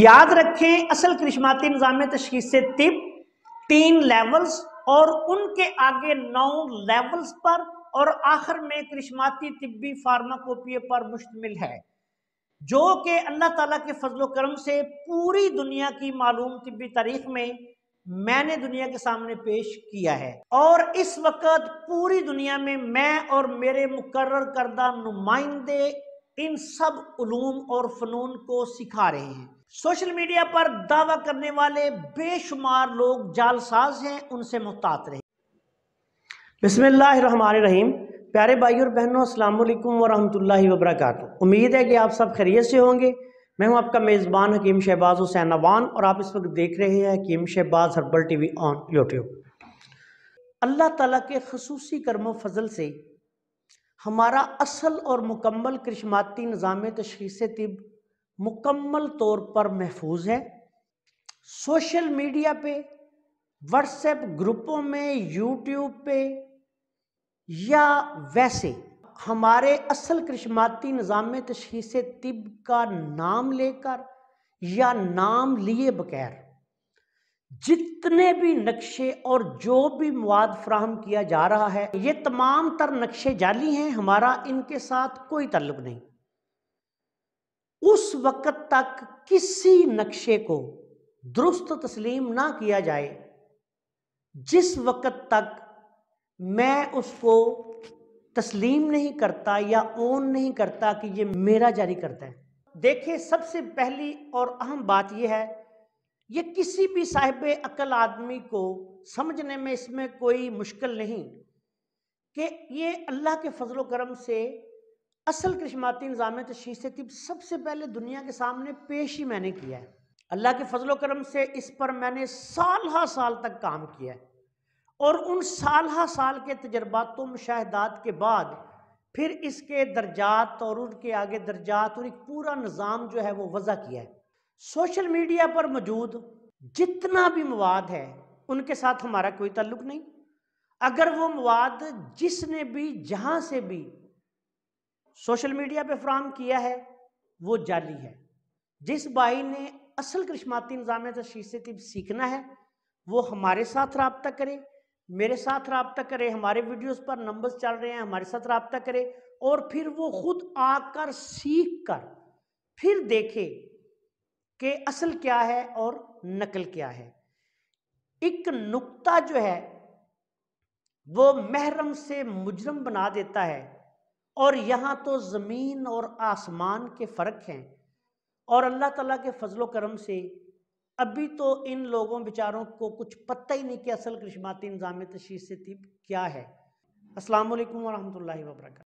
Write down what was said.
याद रखें असल कृष्माती निज़ाम तशीस तिब तीन लेवल्स और उनके आगे नौ लेवल्स पर और आखिर में कृष्माती तिब्बी फार्माकोपिया पर मुश्तमिल है जो कि अल्लाह ताला के फजलो करम से पूरी दुनिया की मालूम तिब्बी तारीख में मैंने दुनिया के सामने पेश किया है और इस वक्त पूरी दुनिया में मैं और मेरे मुकर्र करदा नुमाइंदे इन सब उलूम और फ़नून को सिखा रहे हैं सोशल मीडिया पर दावा करने वाले बेशुमार लोग जालसाज हैं उनसे मुहतात रहे बसमीम प्यारे भाई और बहनों अल्लाम वरहमल वबरक उम्मीद है कि आप सब खैरियत से होंगे मैं हूं आपका मेज़बान हकीम शहबाज हुसैन अवान और आप इस वक्त देख रहे हैं Hakeem Shahbaz herbal TV on YouTube Allah ताला के खसूसी कर्म फजल से हमारा असल और मुकम्मल कृष्माती निज़ाम तशीस तिब मुकम्मल तौर पर महफूज है सोशल मीडिया पे व्हाट्सएप ग्रुपों में यूट्यूब पे या वैसे हमारे असल कृष्माती निज़ाम तशीस तिब का नाम लेकर या नाम लिए बगैर जितने भी नक्शे और जो भी मवाद फ्राहम किया जा रहा है ये तमाम तर नक्शे जाली हैं हमारा इनके साथ कोई तल्लुक नहीं उस वक़्त तक किसी नक्शे को दुरुस्त तस्लीम ना किया जाए जिस वक़्त तक मैं उसको तस्लीम नहीं करता या ओन नहीं करता कि ये मेरा जारी करता है देखिए सबसे पहली और अहम बात यह है ये किसी भी साहिब अकल आदमी को समझने में इसमें कोई मुश्किल नहीं कि ये अल्लाह के फजल करम से असल कृष्माती निज़ाम तशीस से तिब सबसे पहले दुनिया के सामने पेश ही मैंने किया है अल्लाह के फजल करम से इस पर मैंने साल हा साल तक काम किया है और उन साल हा साल के तजर्बातों मुशाहदात के बाद फिर इसके दर्जात और उनके आगे दर्जात और एक पूरा निज़ाम जो है वो वज़ा किया है सोशल मीडिया पर मौजूद जितना भी मवाद है उनके साथ हमारा कोई ताल्लुक नहीं अगर वो मवाद जिसने भी जहां से भी सोशल मीडिया पे फ्राहम किया है वो जाली है जिस भाई ने असल करिश्माती निज़ाम तशीस से सीखना है वो हमारे साथ रबता करे मेरे साथ रबता करे हमारे वीडियोस पर नंबर्स चल रहे हैं हमारे साथ रबता करे और फिर वो खुद आकर सीख कर फिर देखे कि असल क्या है और नकल क्या है एक नुक्ता जो है वो महरम से मुजरम बना देता है और यहाँ तो ज़मीन और आसमान के फ़र्क हैं और अल्लाह ताला के फजलो करम से अभी तो इन लोगों बेचारों को कुछ पता ही नहीं कि असल करिश्माती निज़ाम तशीस से तिब क्या है असलकम वरहमल वर्क